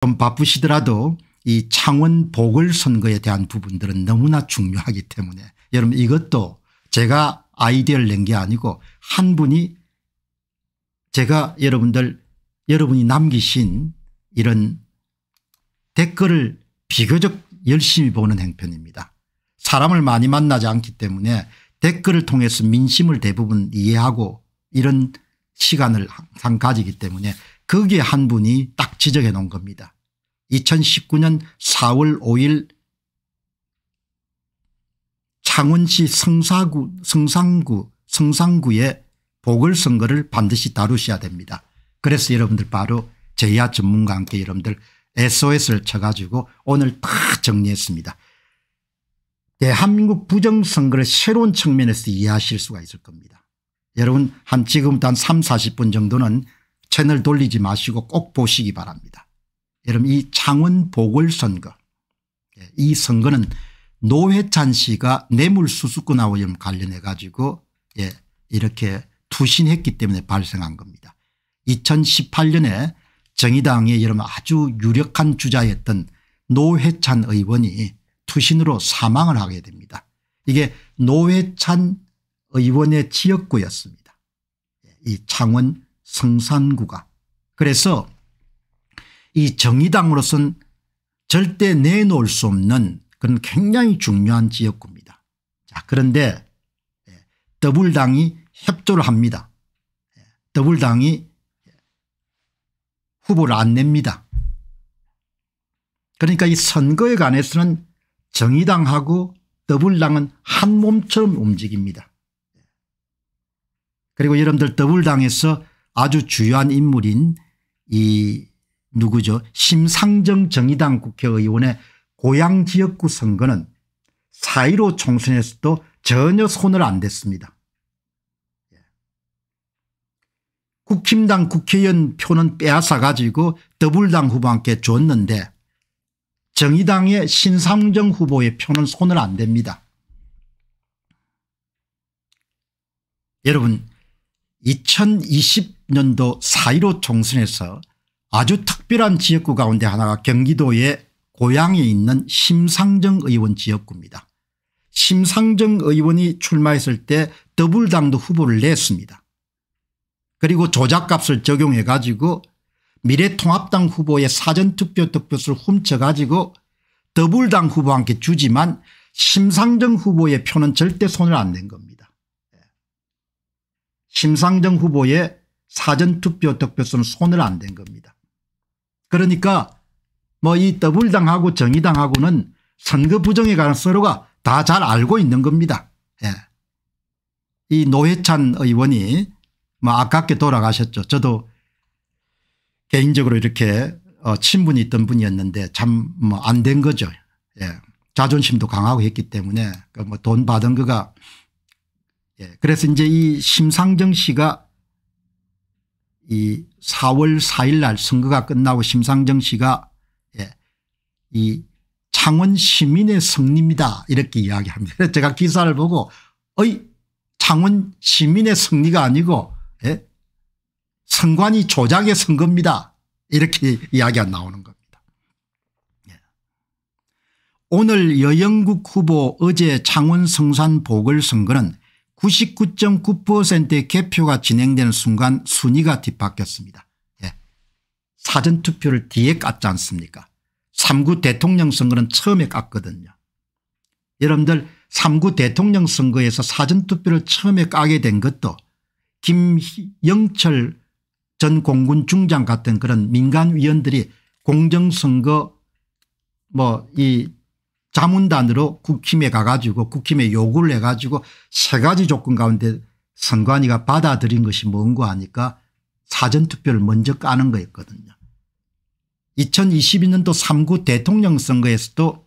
좀 바쁘시더라도 이 창원 보궐선거에 대한 부분들은 너무나 중요하기 때문에 여러분 이것도 제가 아이디어를 낸 게 아니고 한 분이 제가 여러분들 여러분이 남기신 이런 댓글을 비교적 열심히 보는 행편입니다. 사람을 많이 만나지 않기 때문에 댓글을 통해서 민심을 대부분 이해하고 이런 시간을 항상 가지기 때문에 거기에 한 분이 딱 지적해 놓은 겁니다. 2019년 4월 5일 창원시 성사구 성상구 성상구의 보궐선거를 반드시 다루셔야 됩니다. 그래서 여러분들 바로 제야 전문가 함께 여러분들 SOS를 쳐가지고 오늘 다 정리했습니다. 대한민국 부정선거를 새로운 측면에서 이해하실 수가 있을 겁니다. 여러분 한 지금부터 한 3, 40분 정도는 채널 돌리지 마시고 꼭 보시기 바랍니다. 여러분 이 창원 보궐선거 예, 이 선거는 노회찬 씨가 뇌물수수권 오염 관련해 가지고 예, 이렇게 투신했기 때문에 발생한 겁니다. 2018년에 정의당의 여러분 아주 유력한 주자였던 노회찬 의원이 투신으로 사망을 하게 됩니다. 이게 노회찬 의원의 지역구였습니다. 이 창원 성산구가. 그래서 이 정의당으로선 절대 내놓을 수 없는 그런 굉장히 중요한 지역구입니다. 자 그런데 예, 더블당이 협조를 합니다. 예, 더블당이 후보를 안 냅니다. 그러니까 이 선거에 관해서는 정의당하고 더블당은 한 몸처럼 움직입니다. 예. 그리고 여러분들 더블당에서 아주 주요한 인물인 이 누구죠 심상정 정의당 국회의원의 고향 지역구 선거는 4.15 총선에서도 전혀 손을 안 댔습니다. 예. 국힘당 국회의원 표는 빼앗아 가지고 더불당 후보한테 줬는데 정의당의 신상정 후보의 표는 손을 안 댑니다. 여러분 2020년도 4.15 총선에서 아주 특별한 지역구 가운데 하나가 경기도의 고향에 있는 심상정 의원 지역구입니다. 심상정 의원이 출마했을 때 더블당도 후보를 냈습니다. 그리고 조작값을 적용해 가지고 미래통합당 후보의 사전투표 득표수를 훔쳐 가지고 더블당 후보한테 주지만 심상정 후보의 표는 절대 손을 안 댄 겁니다. 심상정 후보의 사전투표 득표수는 손을 안 댄 겁니다. 그러니까 뭐 이 더블당하고 정의당하고는 선거 부정에 관한 서로가 다 잘 알고 있는 겁니다. 예. 이 노회찬 의원이 뭐 아깝게 돌아가셨죠. 저도 개인적으로 이렇게 어 친분이 있던 분이었는데 참 뭐 안 된 거죠. 예. 자존심도 강하고 했기 때문에 그뭐돈 받은 거가 예, 그래서 이제 이 심상정 씨가 이 4월 4일 날 선거가 끝나고 심상정 씨가 예, 이 창원 시민의 승리입니다 이렇게 이야기합니다. 제가 기사를 보고 어이 창원 시민의 승리가 아니고 예? 선관위 조작의 선거입니다 이렇게 이야기가 나오는 겁니다. 예. 오늘 여영국 후보 어제 창원 성산 보궐선거는 99.9%의 개표가 진행되는 순간 순위가 뒤바뀌었습니다. 예. 사전투표를 뒤에 깠지 않습니까 3구 대통령 선거는 처음에 깠거든요. 여러분들 3구 대통령 선거에서 사전투표를 처음에 까게 된 것도 김영철 전 공군 중장 같은 그런 민간위원들이 공정선거 뭐이 자문단으로 국힘에 가가지고 국힘에 요구를 해가지고 세 가지 조건 가운데 선관위가 받아들인 것이 뭔고 하니까 사전투표를 먼저 까는 거였거든요. 2022년도 3구 대통령 선거에서도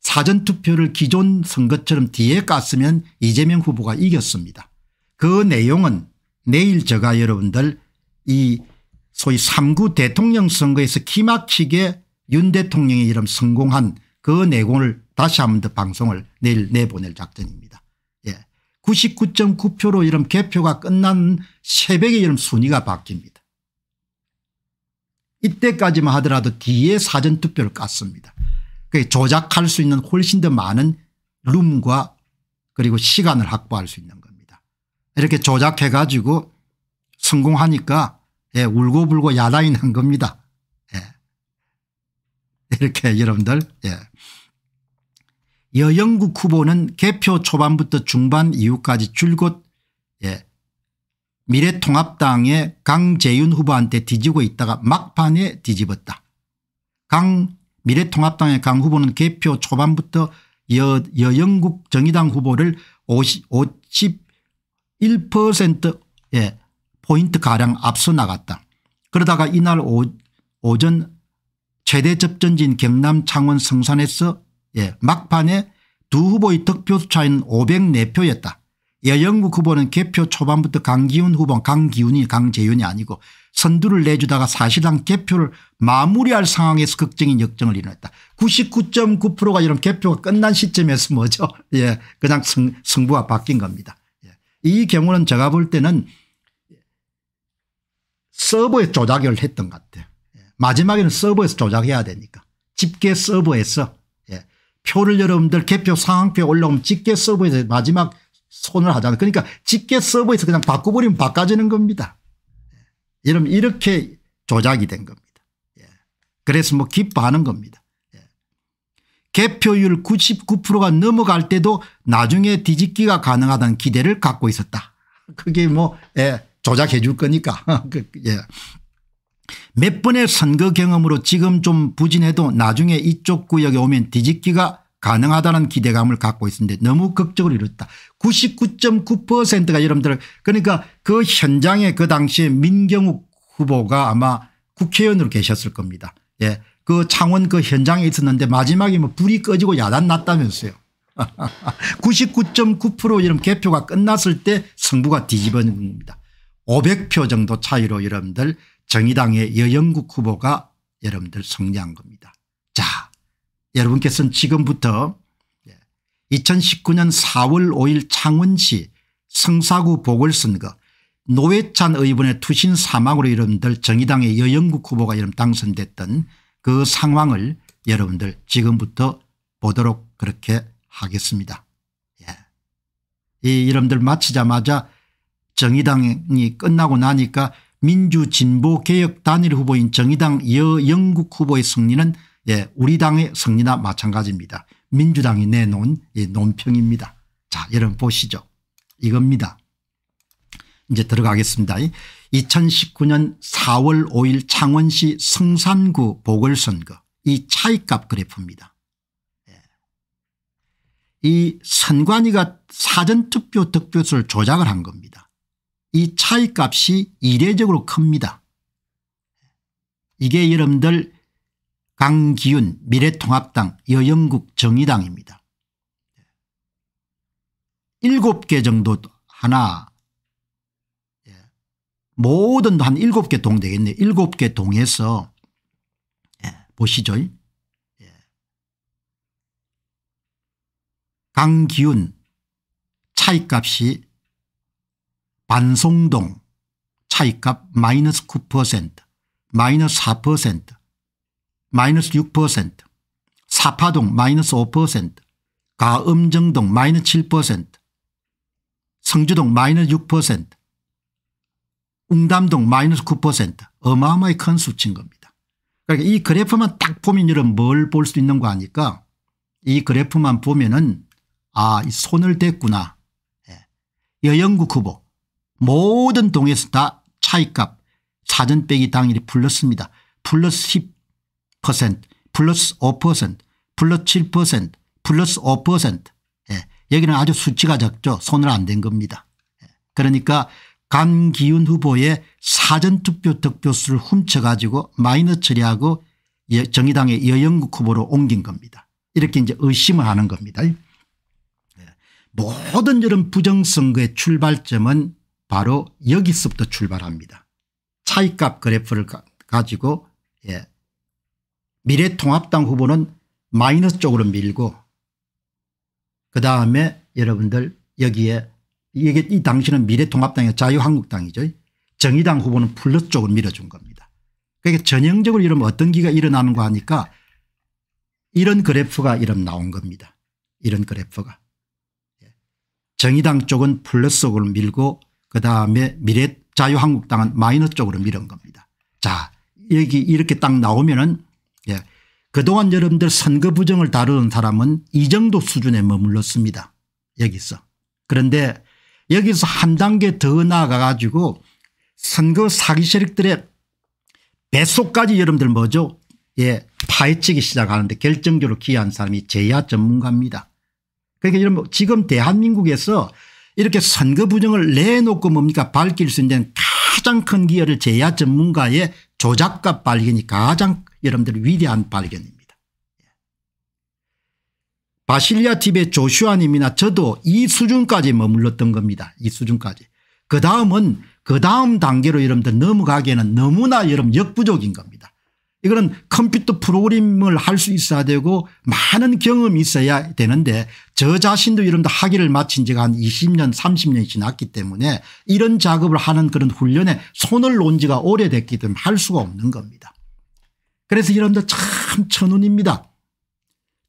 사전투표를 기존 선거처럼 뒤에 깠으면 이재명 후보가 이겼습니다. 그 내용은 내일 제가 여러분들 이 소위 3구 대통령 선거에서 기막히게 윤 대통령의 이름 성공한 그 내공을 다시 한 번 더 방송을 내일 내보낼 작전입니다. 예. 99.9표로 이런 개표가 끝난 새벽에 이런 순위가 바뀝니다. 이때까지만 하더라도 뒤에 사전투표를 깠습니다. 조작할 수 있는 훨씬 더 많은 룸과 그리고 시간을 확보할 수 있는 겁니다. 이렇게 조작해 가지고 성공하니까 예, 울고불고 야단이 난 겁니다. 예. 이렇게 여러분들 예. 여영국 후보는 개표 초반부터 중반 이후까지 줄곧 예, 미래통합당의 강재윤 후보한테 뒤지고 있다가 막판에 뒤집었다. 강 미래통합당의 강 후보는 개표 초반부터 여, 여영국 정의당 후보를 50, 51%의 포인트가량 앞서 나갔다. 그러다가 이날 오, 오전 최대 접전지인 경남 창원 성산에서 예, 막판에 두 후보의 득표수 차이는 504표였다. 여영국 예, 후보는 개표 초반부터 강기훈 후보 강기훈이 강재윤이 아니고 선두를 내주다가 사실상 개표를 마무리할 상황에서 극적인 역정을 일어냈다. 99.9%가 이런 개표가 끝난 시점에서 뭐죠 예 그냥 승, 승부가 바뀐 겁니다. 예. 이 경우는 제가 볼 때는 서버에 조작을 했던 것 같아요. 예, 마지막에는 서버에서 조작해야 되니까 집계 서버에서 표를 여러분들 개표 상황표에 올라오면 집계 서버에서 마지막 손을 하잖아요. 그러니까 집계 서버에서 그냥 바꿔버리면 바꿔지는 겁니다. 예. 여러분 이렇게 조작이 된 겁니다. 예. 그래서 뭐 기뻐하는 겁니다. 예. 개표율 99%가 넘어갈 때도 나중에 뒤집기가 가능하다는 기대를 갖고 있었다. 그게 뭐 예. 조작해 줄 거니까. 그, 예. 몇 번의 선거 경험으로 지금 좀 부진해도 나중에 이쪽 구역에 오면 뒤집기가 가능하다는 기대감을 갖고 있습니다. 너무 극적으로 이뤘다. 99.9%가 여러분들 그러니까 그 현장에 그 당시에 민경욱 후보가 아마 국회의원으로 계셨을 겁니다. 예. 그 창원 그 현장에 있었는데 마지막에 뭐 불이 꺼지고 야단 났다면서요. 99.9% 이런 개표가 끝났을 때 승부가 뒤집어진 겁니다. 500표 정도 차이로 여러분들 정의당의 여영국 후보가 여러분들 승리한 겁니다. 자 여러분께서는 지금부터 2019년 4월 5일 창원시 성사구 보궐선거 노회찬 의원의 투신 사망으로 여러분들 정의당의 여영국 후보가 여러분 당선됐던 그 상황을 여러분들 지금부터 보도록 그렇게 하겠습니다. 예. 이 여러분들 마치자마자 정의당이 끝나고 나니까 민주진보개혁단일 후보인 정의당 여영국 후보의 승리는 예, 우리 당의 승리나 마찬가지입니다. 민주당이 내놓은 예, 논평입니다. 자 여러분 보시죠. 이겁니다. 이제 들어가겠습니다. 2019년 4월 5일 창원시 성산구 보궐선거 이 차이값 그래프입니다. 예. 이 선관위가 사전투표 득표수를 조작을 한 겁니다. 이 차이값이 이례적으로 큽니다. 이게 여러분들 강기윤 미래통합당 여영국 정의당입니다. 7개 정도 하나 예, 모든 한 7개 동 되겠네. 7개 동에서 예, 보시죠. 예. 강기훈 차이값이 반송동 차이값 마이너스 9%, 마이너스 4%, 마이너스 6%, 사파동 마이너스 5%, 가음정동 마이너스 7%, 성주동 마이너스 6%, 웅담동 마이너스 9% 어마어마히 큰 수치인 겁니다. 그러니까 이 그래프만 딱 보면 여러분 뭘 볼 수 있는 거 아니까 이 그래프만 보면은 아, 이 손을 댔구나. 예. 여영국 후보 모든 동에서 다 차이값 사전 빼기 당일이 불렀습니다 플러스 10% 플러스 5% 플러스 7% 플러스 5% 예. 여기는 아주 수치가 적죠. 손을 안 댄 겁니다. 예. 그러니까 강기훈 후보의 사전투표 득표수를 훔쳐가지고 마이너 처리하고 예, 정의당의 여영국 후보로 옮긴 겁니다. 이렇게 이제 의심을 하는 겁니다. 예, 모든 이런 부정선거의 출발점은 바로 여기서부터 출발합니다. 차이값 그래프를 가, 지고 예. 미래통합당 후보는 마이너스 쪽으로 밀고 그 다음에 여러분들 여기에 이게 이 당시는 미래통합당이 자유한국당이죠. 정의당 후보는 플러스 쪽로 밀어준 겁니다. 그러니까 전형적으로 이러면 어떤 기가 일어나는 거 하니까 이런 그래프가 이름 나온 겁니다. 이런 그래프가. 예. 정의당 쪽은 플러스 쪽로 밀고 그다음에 미래 자유한국당은 마이너 쪽으로 밀은 겁니다. 자 여기 이렇게 딱 나오면은 예. 그동안 여러분들 선거 부정을 다루는 사람은 이 정도 수준에 머물렀습니다. 여기서. 그런데 여기서 한 단계 더 나아가 가지고 선거 사기 세력들의 뱃속까지 여러분들 뭐죠 예 파헤치기 시작하는데 결정적으로 기여한 사람이 제야 전문가입니다. 그러니까 여러분 지금 대한민국에서 이렇게 선거 부정을 내놓고 뭡니까 밝힐 수 있는 가장 큰 기여를 제야 전문가의 조작과 발견이 가장 여러분들 위대한 발견입니다. 바실리아 집의 조슈아님이나 저도 이 수준까지 머물렀던 겁니다. 이 수준까지. 그 다음은 그 다음 단계로 여러분들 넘어가기에는 너무나 여러분 역부족인 겁니다. 이거는 컴퓨터 프로그램을 할 수 있어야 되고 많은 경험이 있어야 되는데 저 자신도 이런 학위를 마친 지가 한 20년 30년이 지났기 때문에 이런 작업을 하는 그런 훈련에 손을 놓은 지가 오래됐기 때문에 할 수가 없는 겁니다. 그래서 여러분들 참 천운입니다.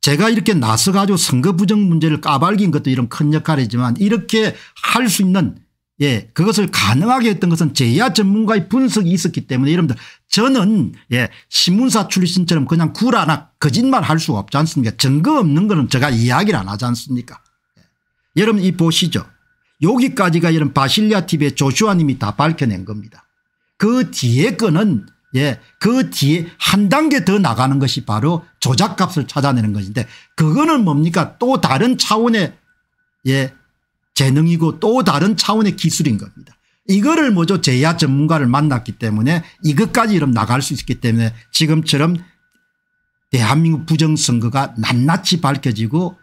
제가 이렇게 나서 가지고 선거 부정 문제를 까발긴 것도 이런 큰 역할이지만 이렇게 할 수 있는 예, 그것을 가능하게 했던 것은 제야 전문가의 분석이 있었기 때문에 여러분들 저는 예, 신문사 출신처럼 그냥 구라나 거짓말 할 수가 없지 않습니까? 증거 없는 거는 제가 이야기를 안 하지 않습니까? 예. 여러분 이 보시죠. 여기까지가 이런 바실리아 TV의 조슈아 님이 다 밝혀낸 겁니다. 그 뒤에 거는 예, 그 뒤에 한 단계 더 나가는 것이 바로 조작값을 찾아내는 것인데 그거는 뭡니까? 또 다른 차원의 예, 재능이고 또 다른 차원의 기술인 겁니다. 이거를 먼저 제야 전문가를 만났기 때문에 이것까지 이런 나갈 수 있기 때문에 지금처럼 대한민국 부정선거가 낱낱이 밝혀지고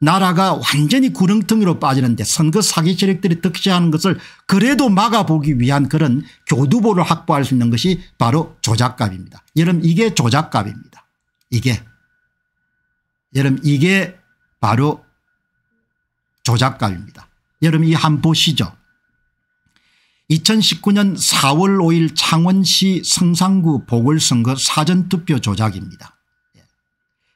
나라가 완전히 구렁텅이로 빠지는데 선거 사기 세력들이 득세하는 것을 그래도 막아보기 위한 그런 교두보를 확보할 수 있는 것이 바로 조작값입니다. 여러분 이게 조작값입니다. 이게. 여러분 이게 바로 조작값입니다. 여러분 이 한 보시죠. 2019년 4월 5일 창원시 성산구 보궐선거 사전투표 조작입니다.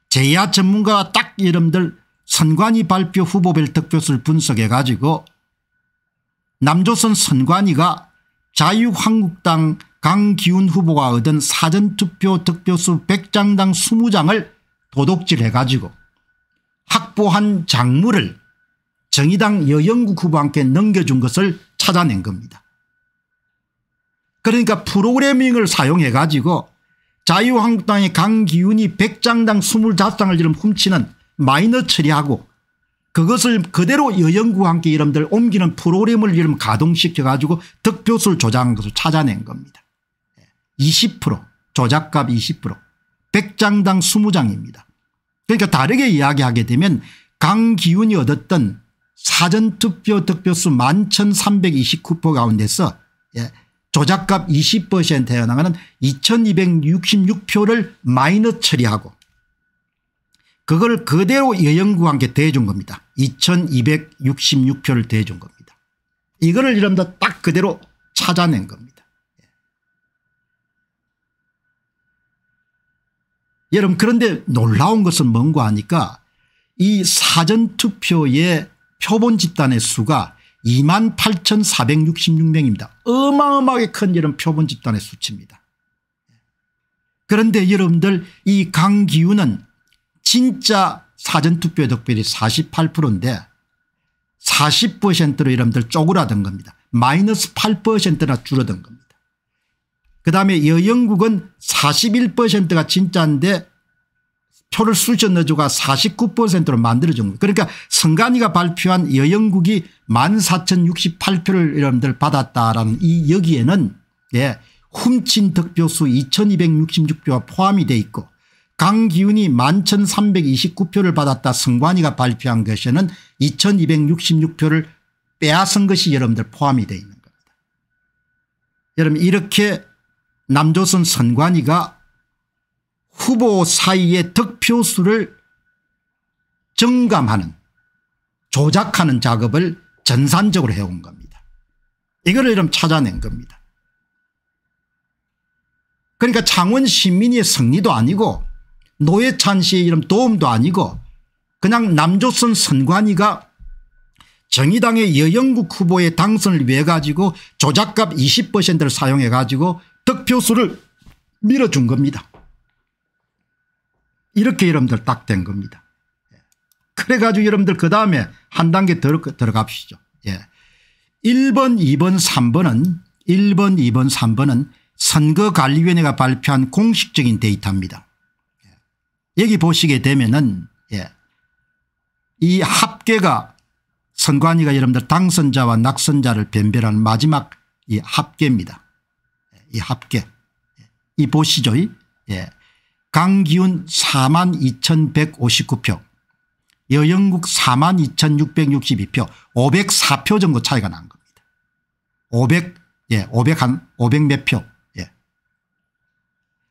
제야 예. 전문가가 딱 이름들 선관위 발표 후보별 득표수를 분석해 가지고 남조선 선관위가 자유한국당 강기훈 후보가 얻은 사전투표 득표수 100장당 20장을 도둑질해 가지고 확보한 장물을 정의당 여영국 후보한테 넘겨준 것을 찾아낸 겁니다. 그러니까 프로그래밍을 사용해 가지고 자유한국당의 강기훈이 100장당 25장을 이름 훔치는 마이너 처리하고 그것을 그대로 여영구와 함께 이름들 옮기는 프로그램을 이름 가동시켜 가지고 득표수를 조작한 것을 찾아낸 겁니다. 20% 예, 조작값 20% 100장당 20장입니다. 그러니까 다르게 이야기하게 되면 강기훈이 얻었던 사전투표 득표수 11,329표 가운데서 예, 조작값 20%에 해당하는 2266표를 마이너 처리하고 그걸 그대로 여영구한테 대준 해 겁니다. 2266표를 대준 해 겁니다. 이거를 이름도딱 그대로 찾아낸 겁니다. 예. 여러분 그런데 놀라운 것은 뭔가 하니까 이 사전투표에 표본 집단의 수가 2만 8,466명입니다. 어마어마하게 큰 이런 표본 집단의 수치입니다. 그런데 여러분들 이 강기훈은 진짜 사전투표의 득표율이 48%인데 40%로 여러분들 쪼그라든 겁니다. 마이너스 8%나 줄어든 겁니다. 그 다음에 여영국은 41%가 진짜인데 표를 수신여주가 49%로 만들어준 거예요. 그러니까 선관위가 발표한 여영국이 14,068표를 여러분들 받았다라는 이 여기에는 예, 훔친 득표수 2266표가 포함이 돼 있고 강기훈이 11,329표를 받았다 선관위가 발표한 것에는 2266표를 빼앗은 것이 여러분들 포함이 돼 있는 겁니다. 여러분 이렇게 남조선 선관위가 후보 사이에득 표수를 정감하는 조작하는 작업을 전산적으로 해온 겁니다. 이거를 좀 찾아낸 겁니다. 그러니까 창원 시민의 승리도 아니고 노회찬 씨의 이름 도움도 아니고 그냥 남조선 선관위가 정의당의 여영국 후보의 당선을 위해 가지고 조작값 20%를 사용해 가지고 득표수를 밀어준 겁니다. 이렇게 여러분들 딱 된 겁니다. 예. 그래가지고 여러분들 그 다음에 한 단계 더 그, 들어갑시죠. 예. 1번 2번 3번은 1번 2번 3번은 선거관리위원회가 발표한 공식적인 데이터입니다. 예. 여기 보시게 되면은 예. 이 합계가 선관위가 여러분들 당선자와 낙선자를 변별하는 마지막 이 합계입니다. 예, 이 합계. 이 보시죠. 예. 강기훈 42,159표 여영국 42,662표 504표 정도 차이가 난 겁니다. 500 예, 500 한500 몇 표. 예.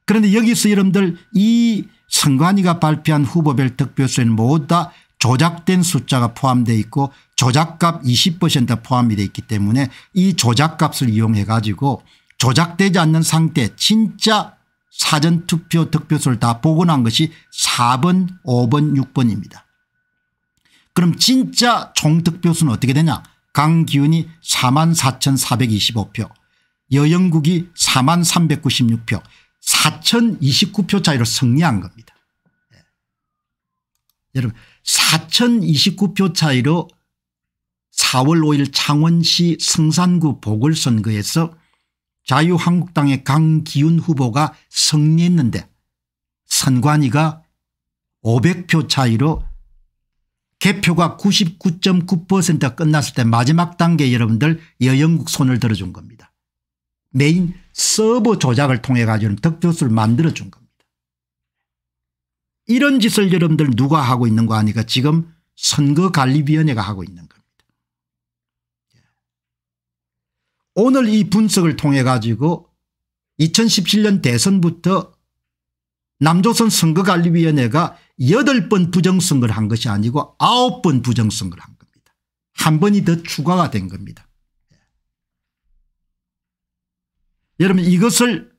그런데 여기서 여러분들 이 선관위가 발표한 후보별 득표수에는 모두 다 조작된 숫자가 포함되어 있고 조작값 20% 포함이 되어 있기 때문에 이 조작값을 이용해 가지고 조작되지 않는 상태 진짜 사전투표 득표수를 다 복원한 것이 4번 5번 6번입니다. 그럼 진짜 총득표수는 어떻게 되냐 강기훈이 44,425표 여영국이 4396표 4029표 차이로 승리한 겁니다. 예. 여러분 4029표 차이로 4월 5일 창원시 성산구 보궐선거에서 자유한국당의 강기훈 후보가 승리했는데 선관위가 500표 차이로 개표가 9 9 9 끝났을 때 마지막 단계 여러분들 여영국 손을 들어준 겁니다. 메인 서버 조작을 통해 가지고 득표수를 만들어준 겁니다. 이런 짓을 여러분들 누가 하고 있는 거 아니까 지금 선거관리위원회가 하고 있는 거예요. 오늘 이 분석을 통해 가지고 2017년 대선부터 남조선 선거관리위원회가 8번 부정선거를 한 것이 아니고 9번 부정선거를 한 겁니다. 한 번이 더 추가가 된 겁니다. 예. 여러분 이것을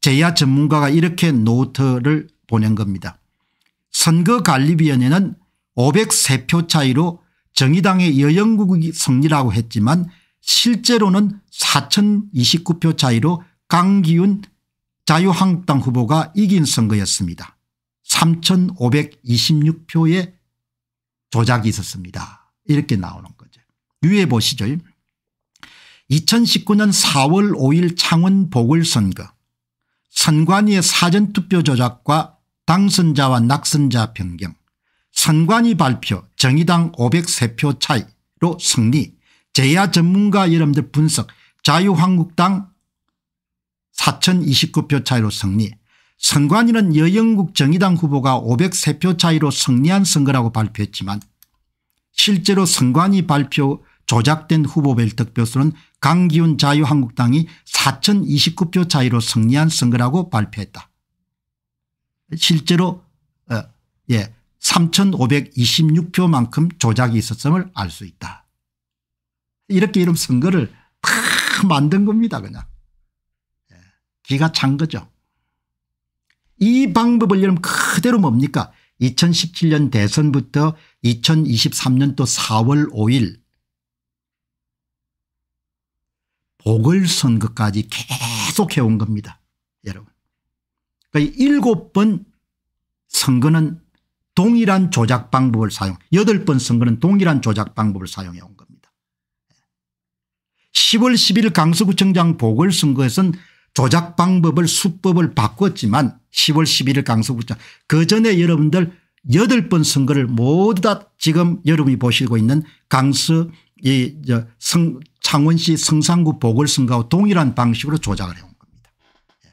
제야 전문가가 이렇게 노트를 보낸 겁니다. 선거관리위원회는 503표 차이로 정의당의 여영국이 승리라고 했지만 실제로는 4,029표 차이로 강기훈 자유한국당 후보가 이긴 선거였습니다. 3,526표의 조작이 있었습니다. 이렇게 나오는 거죠. 위에 보시죠. 2019년 4월 5일 창원 보궐선거 선관위의 사전투표 조작과 당선자와 낙선자 변경 선관위 발표 정의당 503표 차이로 승리 제야 전문가 여러분들 분석 자유한국당 4029표 차이로 승리 선관위는 여영국 정의당 후보가 503표 차이로 승리한 선거라고 발표했지만 실제로 선관위 발표 조작된 후보별 득표수는 강기훈 자유한국당이 4029표 차이로 승리한 선거라고 발표했다. 실제로 어, 예, 3526표만큼 조작이 있었음을 알 수 있다. 이렇게 이런 선거를 다 만든 겁니다 그냥. 예, 기가 찬 거죠. 이 방법을 여러분 그대로 뭡니까 2017년 대선부터 2023년도 4월 5일 보궐선거까지 계속 해온 겁니다. 여러분. 그러니까 일번 선거는 동일한 조작 방법을 사용 8번 선거는 동일한 조작 방법을 사용해 온 10월 10일 강서구청장 보궐선거에선 조작 방법을 수법을 바꿨지만 10월 11일 강서구청 그 전에 여러분들 8번 선거를 모두 다 지금 여러분이 보시고 있는 강서 이 성, 창원시 성산구 보궐선거와 동일한 방식으로 조작을 해온 겁니다. 예.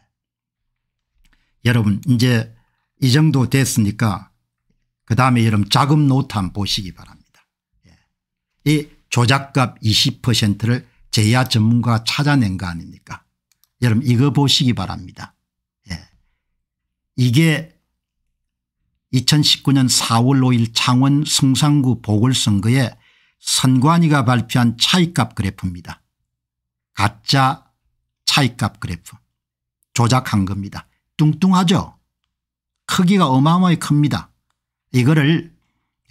여러분 이제 이 정도 됐으니까 그다음에 여러분 자금 노트 한번 보시기 바랍니다. 예. 이 조작값 20%를 제야 전문가가 찾아낸 거 아닙니까 여러분 이거 보시기 바랍니다. 예. 이게 2019년 4월 5일 창원 승산구 보궐선거에 선관위가 발표한 차이값 그래프입니다. 가짜 차이값 그래프 조작한 겁니다. 뚱뚱하죠. 크기가 어마어마히 큽니다. 이거를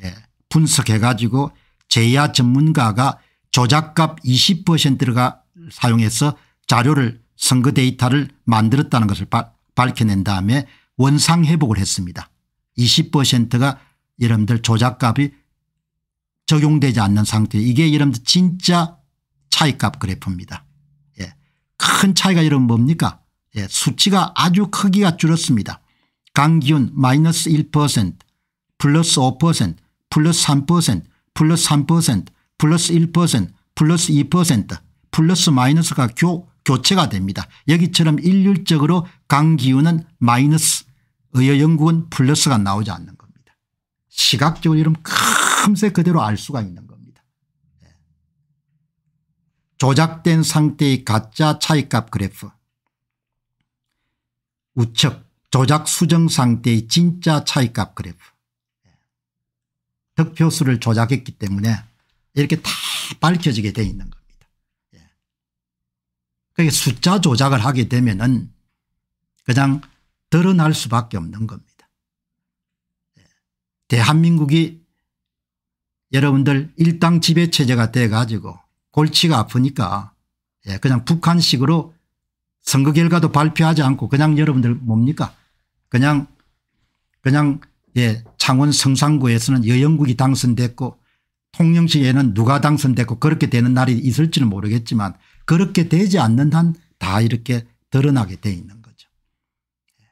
예. 분석해 가지고 제야 전문가가 조작값 20%가 사용해서 자료를 선거 데이터를 만들었다는 것을 밝혀낸 다음에 원상회복을 했습니다. 20%가 여러분들 조작값이 적용되지 않는 상태 이게 여러분들 진짜 차이값 그래프입니다. 예. 큰 차이가 여러분 뭡니까 예. 수치가 아주 크기가 줄었습니다. 강기훈 마이너스 1% 플러스 5% 플러스 3% 플러스 3% 플러스 1% 플러스 2% 플러스 마이너스가 교, 교체가 됩니다. 여기처럼 일률적으로 강기우는 마이너스 의여연구은 플러스가 나오지 않는 겁니다. 시각적으로 이런 금세 그대로 알 수가 있는 겁니다. 예. 조작된 상태의 가짜 차이값 그래프 우측 조작 수정 상태의 진짜 차이값 그래프 예. 득표수를 조작했기 때문에 이렇게 다 밝혀지게 돼 있는 겁니다. 예. 그게 숫자 조작을 하게 되면은 그냥 드러날 수밖에 없는 겁니다. 예. 대한민국이 여러분들 일당 지배체제가 돼가지고 골치가 아프니까 예. 그냥 북한식으로 선거 결과도 발표하지 않고 그냥 여러분들 뭡니까 그냥 그냥 예, 창원 성산구에서는 여영국이 당선됐고 통영 시에는 누가 당선되고 그렇게 되는 날이 있을지는 모르겠지만 그렇게 되지 않는 한 다 이렇게 드러나게 돼 있는 거죠. 예.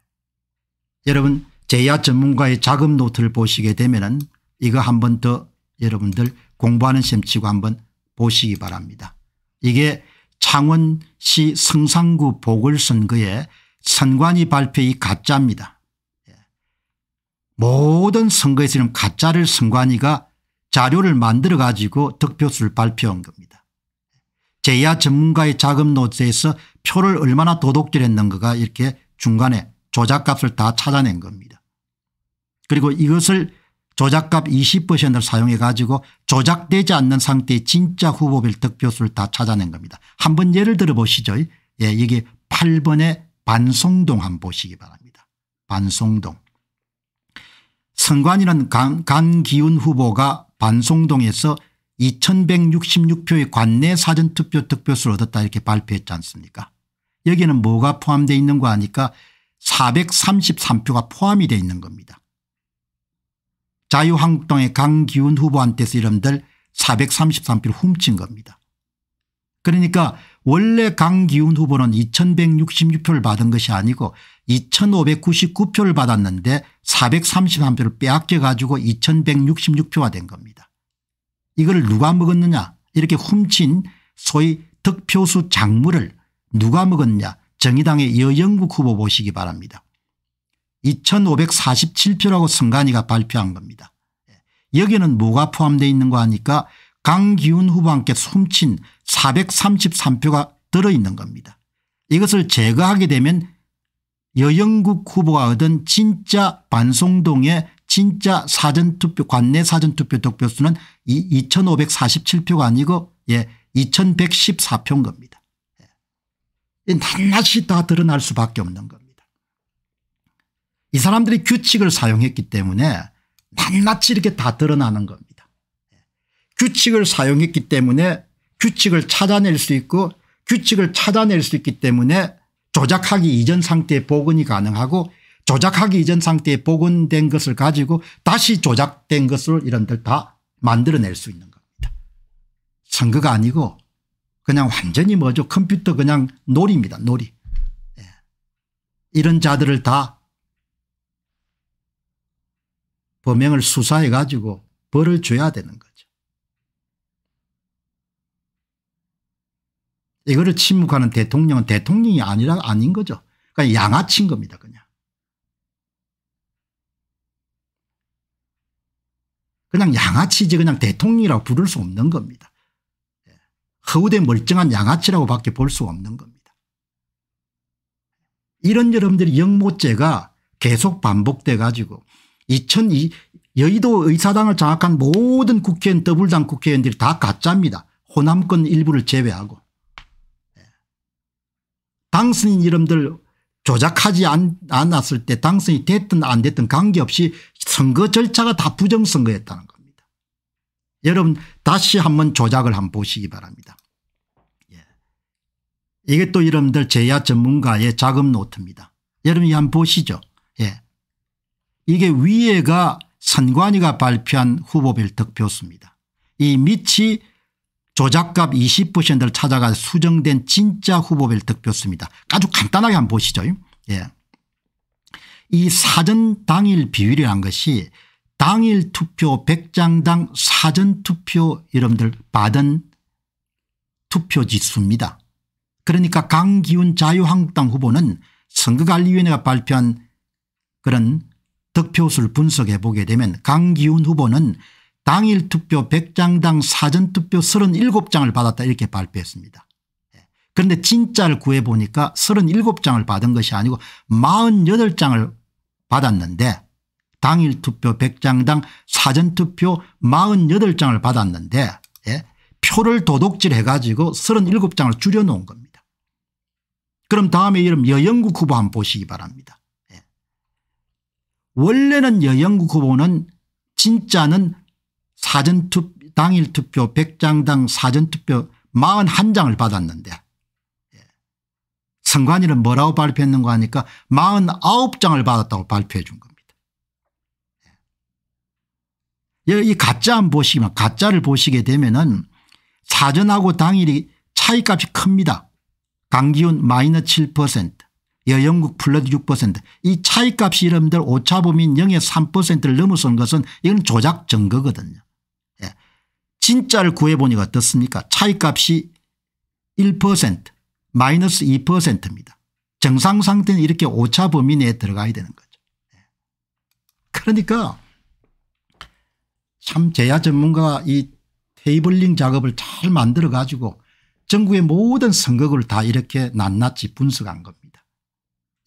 여러분 제야 전문가의 작업 노트를 보시게 되면 이거 한 번 더 여러분들 공부하는 셈치고 한 번 보시기 바랍니다. 이게 창원시 성산구 보궐선거에 선관위 발표 이 가짜입니다. 예. 모든 선거에서 가짜를 선관위가 자료를 만들어 가지고 득표수를 발표한 겁니다. 제야 전문가의 자금 노트에서 표를 얼마나 도둑질했는가가 이렇게 중간에 조작값을 다 찾아낸 겁니다. 그리고 이것을 조작값 20%를 사용해 가지고 조작되지 않는 상태의 진짜 후보별 득표수를 다 찾아낸 겁니다. 한번 예를 들어보시죠. 예, 이게 8번의 반송동 한번 보시기 바랍니다. 반송동. 선관위는 강, 강기훈 후보가 반송동에서 2166표의 관내 사전투표 득표수를 얻었다 이렇게 발표했지 않습니까 여기는 뭐가 포함되어 있는거 하니까 433표가 포함이 되어 있는 겁니다. 자유한국당의 강기훈 후보한테서 이름들 433표를 훔친 겁니다. 그러니까 원래 강기훈 후보는 2166표를 받은 것이 아니고 2599표를 받았는데 4 3 3표를 빼앗겨 가지고 2166표가 된 겁니다. 이걸 누가 먹었느냐 이렇게 훔친 소위 득표수 작물을 누가 먹었냐 정의당의 여영국 후보 보시기 바랍니다. 2547표라고 선관위가 발표한 겁니다. 예. 여기는 뭐가 포함되어 있는 거 하니까 강기훈 후보와 함께 숨친 433표가 들어있는 겁니다. 이것을 제거하게 되면 여영국 후보가 얻은 진짜 반송동의 진짜 사전투표 관내 사전투표 득표수는 2547표가 아니고 예 2114표인 겁니다. 예. 낱낱이 다 드러날 수밖에 없는 겁니다. 이 사람들이 규칙을 사용했기 때문에 낱낱이 이렇게 다 드러나는 겁니다. 예. 규칙을 사용했기 때문에 규칙을 찾아낼 수 있고 규칙을 찾아낼 수 있기 때문에 조작하기 이전 상태의 복원이 가능하고 조작하기 이전 상태에 복원된 것을 가지고 다시 조작된 것을 이런 들다 만들어낼 수 있는 겁니다. 선거가 아니고 그냥 완전히 뭐죠 컴퓨터 그냥 놀입니다 놀이. 예. 이런 자들을 다 범행을 수사해 가지고 벌을 줘야 되는 거죠. 이거를 침묵하는 대통령은 대통령이 아니라 아닌 거죠. 그러니까 양아친 겁니다 그냥. 그냥 양아치지 그냥 대통령이라고 부를 수 없는 겁니다. 예. 허우대 멀쩡한 양아치라고 밖에 볼 수 없는 겁니다. 이런 여러분들이 영모죄가 계속 반복돼 가지고 2002 여의도 의사당을 장악한 모든 국회의원 더블당 국회의원들이 다 가짜입니다. 호남권 일부를 제외하고. 당선인 이름들 조작하지 않, 았을때 당선이 됐든 안 됐든 관계없이 선거 절차가 다 부정선거였다는 겁니다. 여러분 다시 한번 조작을 한번 보시기 바랍니다. 예. 이게 또 여러분들 제야 전문가의 자금 노트입니다. 여러분이 한번 보시죠. 예. 이게 위에가 선관위가 발표한 후보별 득표수입니다. 이 밑이 조작값 20%를 찾아가 수정된 진짜 후보별 득표수입니다. 아주 간단하게 한번 보시죠. 예. 이 사전 당일 비율이란 것이 당일 투표 100장당 사전 투표 여러분들 받은 투표 지수입니다. 그러니까 강기훈 자유한국당 후보는 선거관리위원회가 발표한 그런 득표수를 분석해 보게 되면 강기훈 후보는 당일 투표 100장당 사전투표 37장을 받았다 이렇게 발표했습니다. 예. 그런데 진짜를 구해보니까 37장을 받은 것이 아니고 48장을 받았는데 당일 투표 100장당 사전투표 48장을 받았는데 예? 표를 도둑질해 가지고 37장을 줄여놓은 겁니다. 그럼 다음에 이름 여영국 후보 한번 보시기 바랍니다. 예. 원래는 여영국 후보는 진짜는 사전투 표 당일 투표 100장당 사전투표 41장을 받았는데 예. 선관위는 뭐라고 발표했는가 하니까 49장을 받았다고 발표해 준 겁니다. 예. 이 가짜 안 보시면 가짜를 보시게 되면은 사전하고 당일이 차이값이 큽니다. 강기훈 마이너 7% 여영국 플러드 6%이 차이값이 이름들 오차범위 0의 3%를 넘어선 것은 이건 조작 증거거든요. 진짜를 구해보니 까 어떻습니까 차이값이 1% 마이너스 2%입니다. 정상 상태는 이렇게 오차 범위 내에 들어가야 되는 거죠. 예. 그러니까 참 제야 전문가가 이 테이블링 작업을 잘 만들어 가지고 전국의 모든 선거구를 다 이렇게 낱낱이 분석한 겁니다.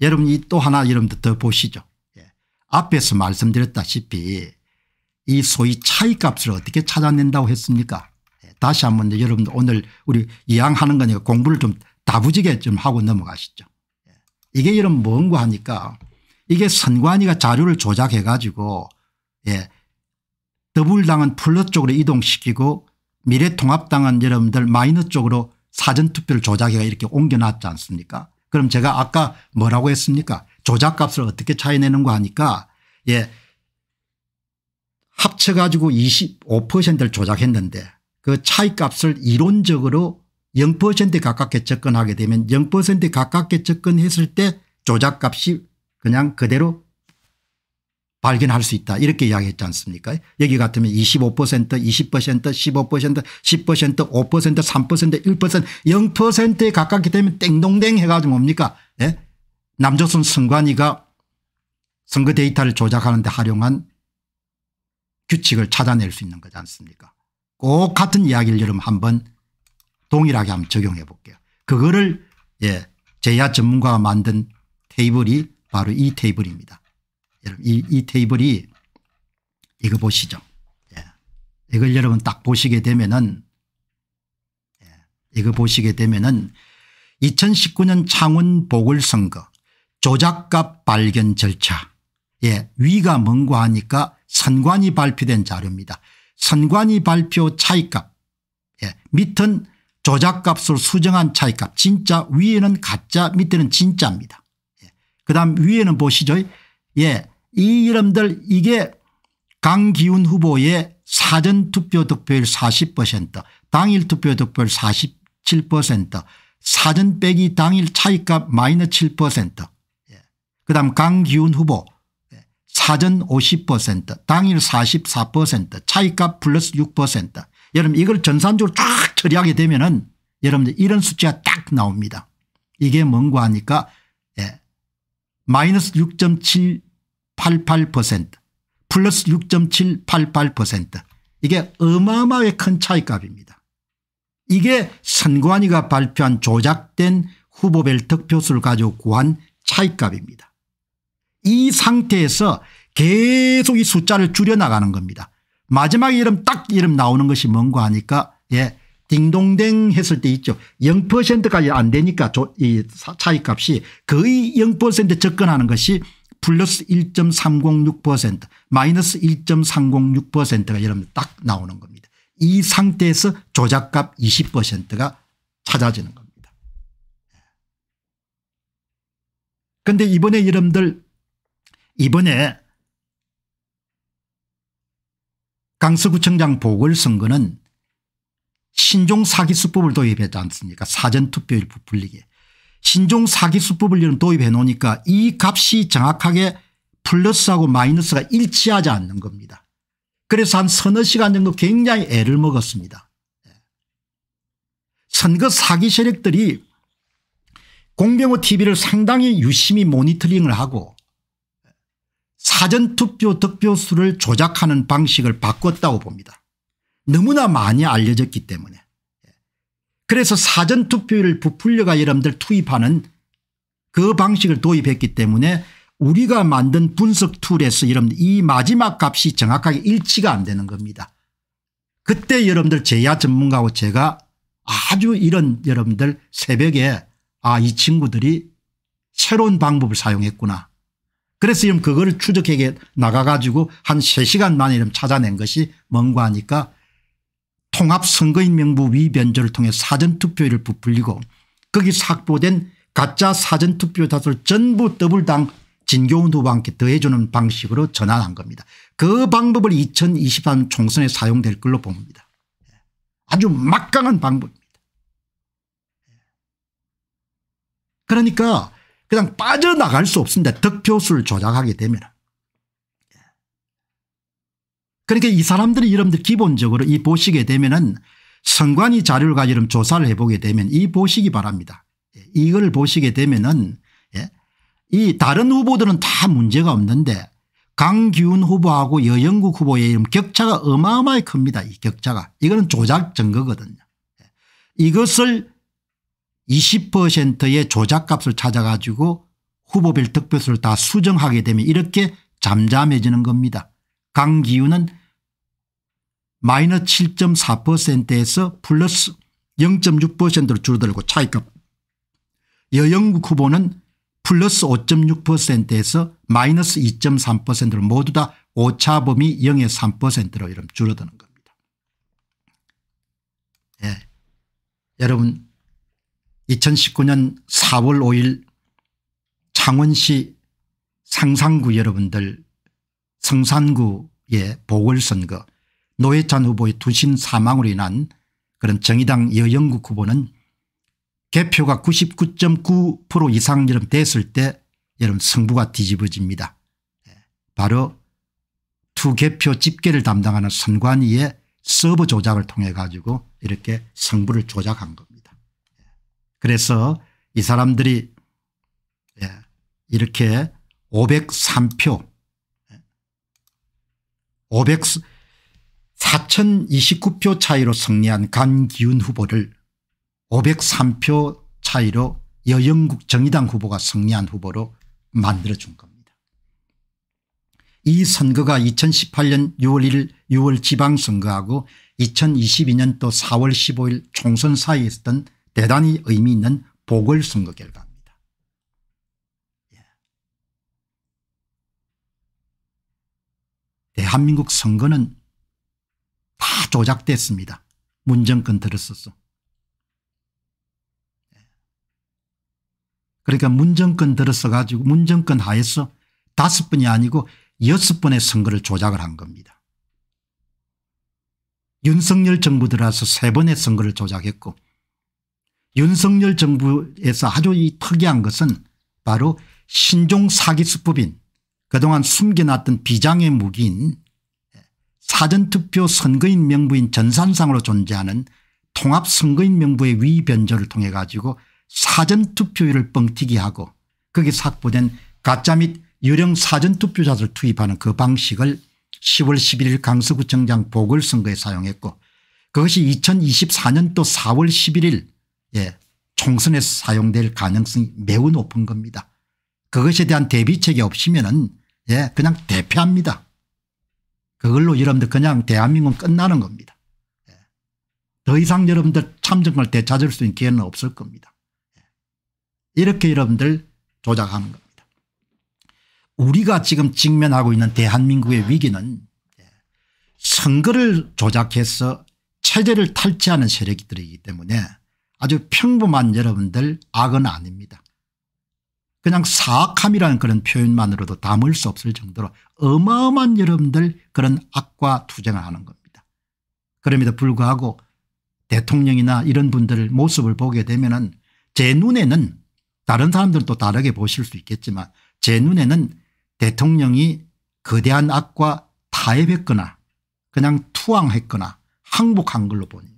여러분 이 또 하나 여러분들 더 보시죠. 예. 앞에서 말씀드렸다시피 이 소위 차이값을 어떻게 찾아낸다고 했습니까 예, 다시 한 번 여러분들 오늘 우리 이양하는 거니까 공부를 좀 다부지게 좀 하고 넘어가시죠. 예, 이게 이런 뭔가 하니까 이게 선관위가 자료를 조작해 가지고 예. 더불당은 플러 쪽으로 이동시키고 미래통합당은 여러분들 마이너 쪽으로 사전투표를 조작해가 이렇게 옮겨놨지 않습니까 그럼 제가 아까 뭐라고 했습니까 조작값을 어떻게 차이내는거 하니까 예 합쳐가지고 25%를 조작했는데 그 차이값을 이론적으로 0% 가깝게 접근하게 되면 0% 가깝게 접근했을 때 조작값이 그냥 그대로 발견할 수 있다 이렇게 이야기했지 않습니까 여기 같으면 25% 20% 15% 10% 5% 3% 1% 0%에 가깝게 되면 땡동댕 해가지고 뭡니까 예? 남조선 선관위가 선거 데이터를 조작하는 데 활용한 규칙을 찾아낼 수 있는 거지 않습니까 꼭 같은 이야기를 여러분 한번 동일하게 한번 적용해 볼게요. 그거를 예 제야 전문가가 만든 테이블이 바로 이 테이블입니다. 여러분 이, 이 테이블이 이거 보시죠. 예. 이걸 여러분 딱 보시게 되면은 예. 이거 보시게 되면은 2019년 창원 보궐선거 조작값 발견 절차 예 위가 뭔고 하니까 선관위 발표된 자료입니다. 선관위 발표 차이값 예, 밑은 조작값으로 수정한 차이값 진짜 위에는 가짜 밑에는 진짜입니다. 예, 그다음 위에는 보시죠. 예, 이 이름들 이게 강기훈 후보의 사전투표 득표율 40% 당일 투표 득표율 47% 사전 빼기 당일 차이값 마이너 7% 예. 그다음 강기훈 후보 사전50% 당일 44% 차익값 플러스 6% 여러분 이걸 전산적으로 쫙 처리하게 되면 은 여러분들 이런 숫자가 딱 나옵니다. 이게 뭔가 하니까 예. 마이너스 6.788% 플러스 6.788% 이게 어마어마하게 큰 차이값입니다. 이게 선관위가 발표한 조작된 후보별 득표수를 가지고 구한 차이값입니다. 이 상태에서 계속 이 숫자를 줄여나가는 겁니다. 마지막에 이름 딱 이름 나오는 것이 뭔가 하니까 예 딩동댕 했을 때 있죠. 0%까지 안 되니까 이 차이값이 거의 0% 접근하는 것이 플러스 1.306% 마이너스 1.306%가 여러분 딱 나오는 겁니다. 이 상태에서 조작값 20%가 찾아지는 겁니다. 그런데 예. 이번에 여러분들 이번에 강서구청장 보궐선거는 신종 사기수법을 도입했지 않습니까 사전투표일 풀리게 신종 사기수법을 도입해 놓으니까 이 값이 정확하게 플러스하고 마이너스가 일치하지 않는 겁니다. 그래서 한 서너 시간 정도 굉장히 애를 먹었습니다. 예. 선거 사기 세력들이 공병호 tv를 상당히 유심히 모니터링을 하고 사전투표 득표수를 조작하는 방식을 바꿨다고 봅니다. 너무나 많이 알려졌기 때문에. 그래서 사전투표율 부풀려가 여러분들 투입하는 그 방식을 도입했기 때문에 우리가 만든 분석 툴에서 여러분들 이 마지막 값이 정확하게 일치가 안 되는 겁니다. 그때 여러분들 제야 전문가고 제가 아주 이런 여러분들 새벽에 아 이 친구들이 새로운 방법을 사용했구나 그래서 이금 그거를 추적해 나가 가지고 한 3시간 만에 이름 찾아낸 것이 뭔가 하니까 통합선거인 명부 위변조를 통해 사전투표를 부풀리고 거기 삭보된 가짜 사전투표 다수를 전부 더블당 진교훈 후보와 함께 더해주는 방식으로 전환한 겁니다. 그 방법을 2023 총선에 사용될 걸로 봅니다. 아주 막강한 방법입니다. 그러니까 그냥 빠져나갈 수 없습니다. 득표수를 조작하게 되면. 그러니까 이 사람들이 여러분들 기본적으로 이 보시게 되면은 선관위 자료를 가지고 조사를 해보게 되면 이 보시기 바랍니다. 예, 이걸 보시게 되면은 예, 이 다른 후보들은 다 문제가 없는데 강기훈 후보하고 여영국 후보의 격차가 어마어마하 큽니다. 이 격차가. 이거는 조작 증거거든요. 예, 이것을 20%의 조작값을 찾아가지고 후보별 득표수를 다 수정하게 되면 이렇게 잠잠해지는 겁니다. 강기훈은 마이너스 7.4%에서 플러스 0.6%로 줄어들고 차이가 여영국 후보는 플러스 5.6%에서 마이너스 2.3%로 모두 다 오차범위 0에 3%로 이런 줄어드는 겁니다. 예. 여러분 2019년 4월 5일 창원시 상산구 여러분들 성산구의 보궐선거 노회찬 후보의 두신 사망으로 인한 그런 정의당 여영국 후보는 개표가 99.9% 이상 여러분 됐을 때 여러분 승부가 뒤집어집니다. 예, 바로 투개표 집계를 담당하는 선관위의 서버 조작을 통해 가지고 이렇게 승부를 조작한 겁니다. 그래서 이 사람들이 예, 이렇게 503표 4029표 예, 차이로 승리한 간기훈 후보를 503표 차이로 여영국 정의당 후보가 승리한 후보로 만들어준 겁니다. 이 선거가 2018년 6월 1일 6월 지방선거하고 2022년 또 4월 15일 총선 사이에 있었던 대단히 의미 있는 보궐선거 결과입니다. 예. 대한민국 선거는 다 조작됐습니다. 문정권 들었었어. 예. 그러니까 문정권 들어 가지고 문정권 하에서 다섯 번이 아니고 여섯 번의 선거를 조작을 한 겁니다. 윤석열 정부 들어와서 세 번의 선거를 조작했고 윤석열 정부에서 아주 이 특이한 것은 바로 신종 사기수법인 그동안 숨겨놨던 비장의 무기인 사전투표 선거인 명부인 전산상으로 존재하는 통합선거인 명부의 위변조를 통해 가지고 사전투표율을 뻥튀기 하고 거기에 삭보된 가짜 및 유령 사전투표자들 투입하는 그 방식을 10월 11일 강서구청장 보궐선거에 사용했고 그것이 2024년 도 4월 11일 예, 총선에 서 사용될 가능성이 매우 높은 겁니다. 그것에 대한 대비책이 없으면 예, 그냥 대패합니다. 그걸로 여러분들 그냥 대한민국 은 끝나는 겁니다. 예. 더 이상 여러분들 참정을 되찾을 수 있는 기회는 없을 겁니다. 예. 이렇게 여러분들 조작하는 겁니다. 우리가 지금 직면하고 있는 대한민국의 위기는 예, 선거를 조작해서 체제를 탈취하는 세력들이기 때문에 아주 평범한 여러분들 악은 아닙니다. 그냥 사악함이라는 그런 표현만으로도 담을 수 없을 정도로 어마어마한 여러분들 그런 악과 투쟁을 하는 겁니다. 그럼에도 불구하고 대통령이나 이런 분들 모습을 보게 되면 은제 눈에는 다른 사람들도 다르게 보실 수 있겠지만 제 눈에는 대통령이 거대한 악과 타협했거나 그냥 투항했거나 항복한 걸로 보니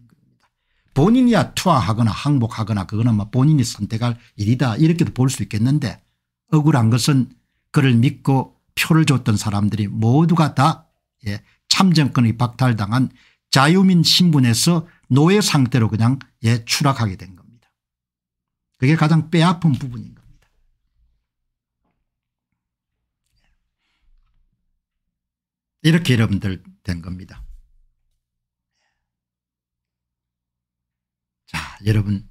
본인이야 투하하거나 항복하거나 그거는 뭐 본인이 선택할 일이다 이렇게도 볼 수 있겠는데 억울한 것은 그를 믿고 표를 줬던 사람들이 모두가 다 예, 참정권이 박탈당한 자유민 신분에서 노예 상태로 그냥 예, 추락하게 된 겁니다. 그게 가장 빼앗은 부분인 겁니다. 이렇게 여러분들 된 겁니다. 여러분